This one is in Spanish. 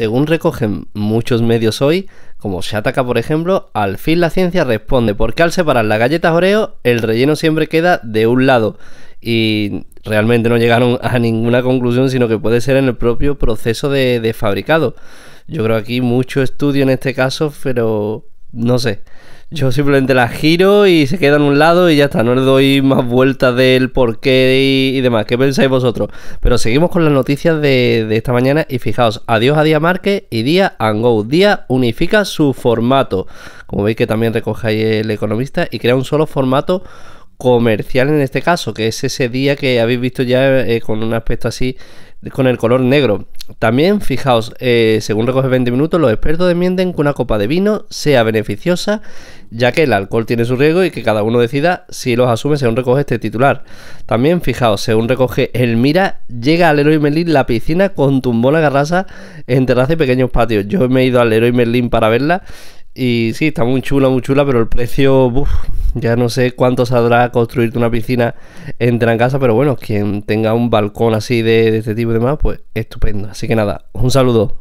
Según recogen muchos medios hoy, como ataca por ejemplo, al fin la ciencia responde porque al separar las galletas Oreo el relleno siempre queda de un lado y realmente no llegaron a ninguna conclusión sino que puede ser en el propio proceso de, de fabricado. Yo creo aquí mucho estudio en este caso, pero no sé. Yo simplemente la giro y se queda en un lado y ya está. No le doy más vueltas del porqué y, demás. ¿Qué pensáis vosotros? Pero seguimos con las noticias de, de esta mañana y fijaos, adiós a Día Márquez y Día Ango. Día unifica su formato. Como veis que también recoge ahí el economista y crea un solo formato comercial en este caso, que es ese día que habéis visto ya eh, con un aspecto así, con el color negro. También, fijaos, eh, según recoge 20 minutos, los expertos demienden que una copa de vino sea beneficiosa, ya que el alcohol tiene su riesgo y que cada uno decida si los asume según recoge este titular. También, fijaos, según recoge El Mira, llega al Héroe Merlin la piscina con tumbola garrasa en terraza y pequeños patios. Yo me he ido al héroe Merlin para verla y sí, está muy chula, muy chula, pero el precio... Ya no sé cuánto saldrá construirte una piscina en Trancasa, pero bueno, quien tenga un balcón así de, de este tipo y demás, pues estupendo. Así que nada, un saludo.